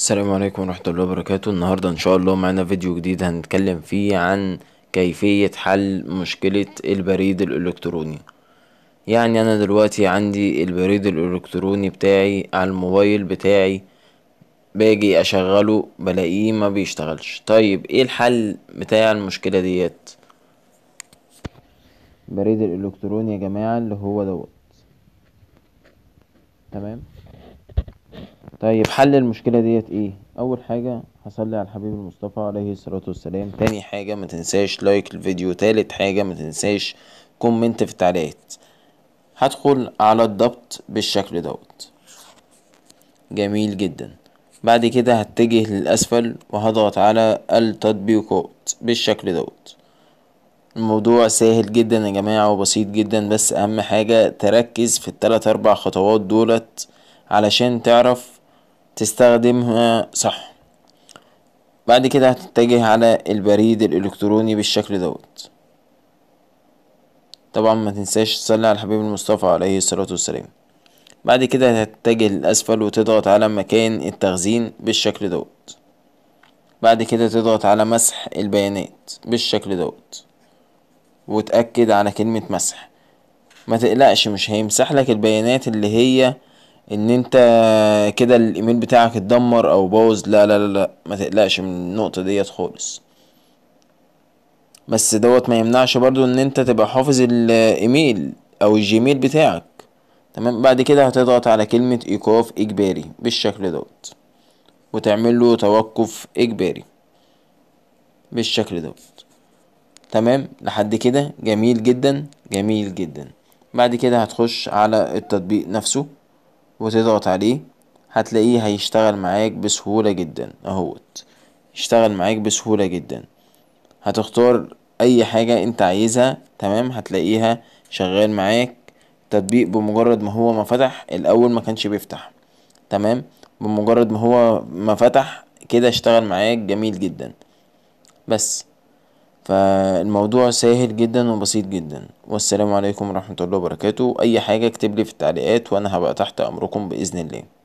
السلام عليكم ورحمة الله وبركاته النهاردة ان شاء الله معنا فيديو جديد هنتكلم فيه عن كيفية حل مشكلة البريد الالكتروني يعني انا دلوقتي عندي البريد الالكتروني بتاعي على الموبايل بتاعي باجي اشغله بلاقيه ما بيشتغلش طيب ايه الحل بتاع المشكلة ديت البريد الالكتروني يا جماعة اللي هو دوت تمام طيب حل المشكلة ديت ايه اول حاجة هصلي على الحبيب المصطفى عليه الصلاة والسلام تاني حاجة ما تنساش لايك الفيديو تالت حاجة ما تنساش كومنت في التعليقات هدخل على الضبط بالشكل دوت جميل جدا بعد كده هتجه للأسفل وهضغط على التطبيقات بالشكل دوت الموضوع سهل جدا يا جماعة وبسيط جدا بس أهم حاجة تركز في التلات أربع خطوات دولت علشان تعرف تستخدمها صح بعد كده هتتجه على البريد الالكتروني بالشكل دوت طبعا ما تنساش تصلي على الحبيب المصطفى عليه الصلاة والسلام بعد كده هتتجه للأسفل وتضغط على مكان التخزين بالشكل دوت بعد كده تضغط على مسح البيانات بالشكل دوت وتأكد على كلمة مسح ما تقلقش مش هيمسح لك البيانات اللي هي ان انت كده الايميل بتاعك اتدمر او بوظ لا لا لا لا ما تقلقش من النقطة ديت خالص بس دوت ما يمنعش برضو ان انت تبقى حافظ الايميل او الجيميل بتاعك تمام بعد كده هتضغط على كلمة ايقاف اجباري بالشكل دوت وتعمل له توقف اجباري بالشكل دوت تمام لحد كده جميل جدا جميل جدا بعد كده هتخش على التطبيق نفسه وتضغط عليه هتلاقيه هيشتغل معاك بسهولة جدا اهوت يشتغل معاك بسهولة جدا هتختار اي حاجة انت عايزها تمام هتلاقيها شغال معاك تطبيق بمجرد ما هو ما فتح الاول ما كانش بيفتح تمام بمجرد ما هو ما فتح كده اشتغل معاك جميل جدا بس فالموضوع سهل جدا وبسيط جدا والسلام عليكم ورحمة الله وبركاته أي حاجة اكتب لي في التعليقات وأنا هبقى تحت أمركم بإذن الله